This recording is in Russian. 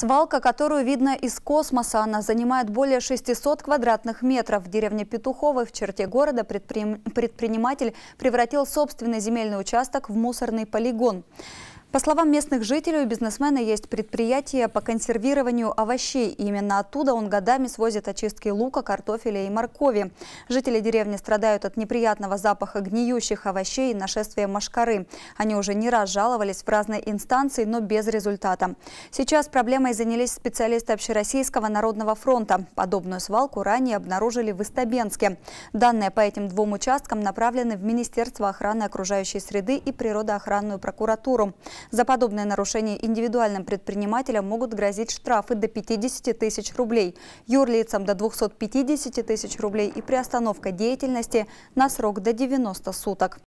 Свалка, которую видно из космоса, она занимает более 600 квадратных метров. В деревне Петуховой в черте города предприниматель превратил собственный земельный участок в мусорный полигон. По словам местных жителей, у бизнесмена есть предприятие по консервированию овощей. именно оттуда он годами свозит очистки лука, картофеля и моркови. Жители деревни страдают от неприятного запаха гниющих овощей и нашествия мошкары. Они уже не раз жаловались в разные инстанции, но без результата. Сейчас проблемой занялись специалисты Общероссийского народного фронта. Подобную свалку ранее обнаружили в Истабенске. Данные по этим двум участкам направлены в Министерство охраны окружающей среды и природоохранную прокуратуру. За подобное нарушение индивидуальным предпринимателям могут грозить штрафы до 50 тысяч рублей, юрлицам до 250 тысяч рублей и приостановка деятельности на срок до 90 суток.